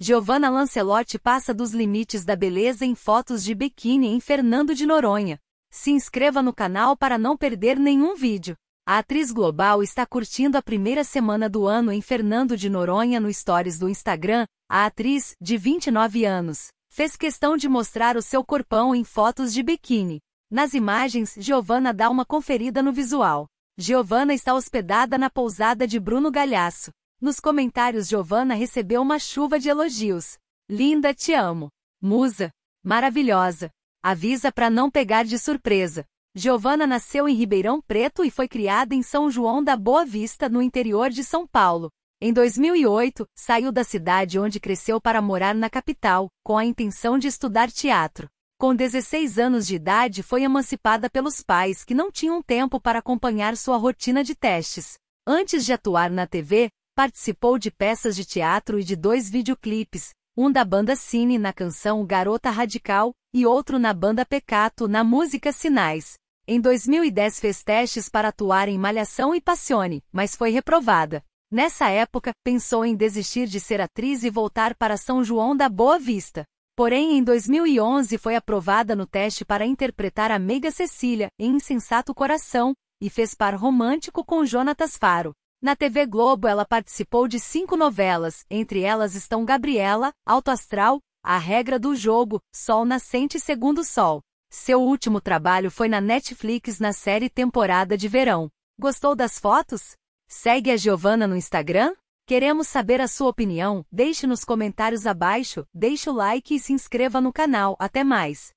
Giovanna Lancelotti passa dos limites da beleza em fotos de biquíni em Fernando de Noronha. Se inscreva no canal para não perder nenhum vídeo. A atriz global está curtindo a primeira semana do ano em Fernando de Noronha no Stories do Instagram. A atriz, de 29 anos, fez questão de mostrar o seu corpão em fotos de biquíni. Nas imagens, Giovanna dá uma conferida no visual. Giovanna está hospedada na pousada de Bruno Galhaço. Nos comentários Giovanna recebeu uma chuva de elogios. Linda, te amo. Musa. Maravilhosa. Avisa para não pegar de surpresa. Giovanna nasceu em Ribeirão Preto e foi criada em São João da Boa Vista, no interior de São Paulo. Em 2008, saiu da cidade onde cresceu para morar na capital, com a intenção de estudar teatro. Com 16 anos de idade, foi emancipada pelos pais que não tinham tempo para acompanhar sua rotina de testes. Antes de atuar na TV, Participou de peças de teatro e de dois videoclipes, um da banda Cine na canção Garota Radical e outro na banda Pecato na música Sinais. Em 2010 fez testes para atuar em Malhação e Passione, mas foi reprovada. Nessa época, pensou em desistir de ser atriz e voltar para São João da Boa Vista. Porém, em 2011 foi aprovada no teste para interpretar a Meiga Cecília em Insensato Coração e fez par romântico com Jonatas Faro. Na TV Globo ela participou de cinco novelas, entre elas estão Gabriela, Alto Astral, A Regra do Jogo, Sol Nascente e Segundo Sol. Seu último trabalho foi na Netflix na série Temporada de Verão. Gostou das fotos? Segue a Giovana no Instagram? Queremos saber a sua opinião, deixe nos comentários abaixo, deixe o like e se inscreva no canal. Até mais!